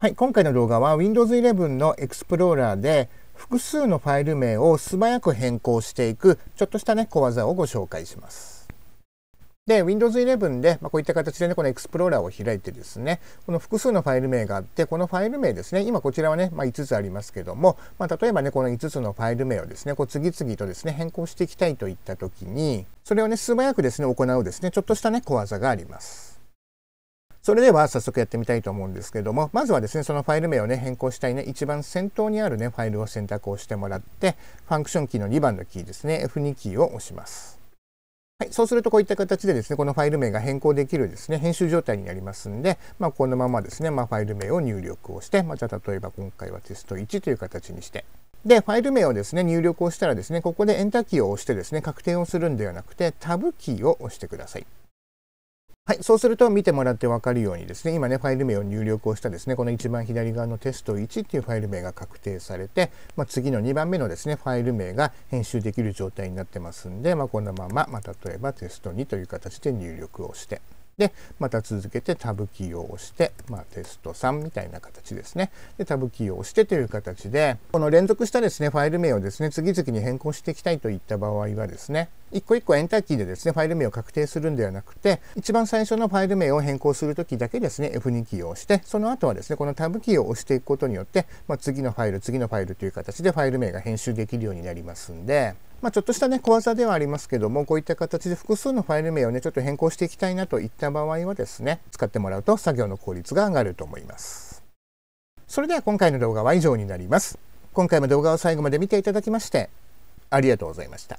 はい、今回の動画は Windows 11の Explorer で複数のファイル名を素早く変更していくちょっとしたね小技をご紹介します。で、Windows 11で、まあ、こういった形でね、この Explorer を開いてですね、この複数のファイル名があって、このファイル名ですね、今こちらはね、まあ、5つありますけども、まあ、例えばね、この5つのファイル名をですね、こう次々とですね、変更していきたいといったときに、それをね、素早くですね、行うですね、ちょっとしたね、小技があります。それでは早速やってみたいと思うんですけども、まずはですね、そのファイル名をね、変更したいね、一番先頭にあるね、ファイルを選択をしてもらって、ファンクションキーの2番のキーですね、F2 キーを押します。はい、そうするとこういった形でですね、このファイル名が変更できるですね、編集状態になりますんで、まあ、このままですね、まあ、ファイル名を入力をして、また例えば今回はテスト1という形にして、で、ファイル名をですね、入力をしたらですね、ここでエンターキーを押してですね、確定をするんではなくて、タブキーを押してください。はい、そうすると見てもらって分かるようにですね、今ね、ファイル名を入力をしたですね、この一番左側のテスト1っていうファイル名が確定されて、まあ、次の2番目のですね、ファイル名が編集できる状態になってますんで、まあ、このまま、まあ、例えばテスト2という形で入力をして、で、また続けてタブキーを押して、まあ、テスト3みたいな形ですね。で、タブキーを押してという形で、この連続したですね、ファイル名をですね、次々に変更していきたいといった場合はですね、一個一個エンターキーでですね、ファイル名を確定するんではなくて、一番最初のファイル名を変更するときだけですね、F2 キーを押して、その後はですね、このタブキーを押していくことによって、まあ、次のファイル、次のファイルという形でファイル名が編集できるようになりますんで、まあ、ちょっとしたね、小技ではありますけども、こういった形で複数のファイル名をね、ちょっと変更していきたいなといった場合はですね、使ってもらうと作業の効率が上がると思います。それでは今回の動画は以上になります。今回も動画を最後まで見ていただきまして、ありがとうございました。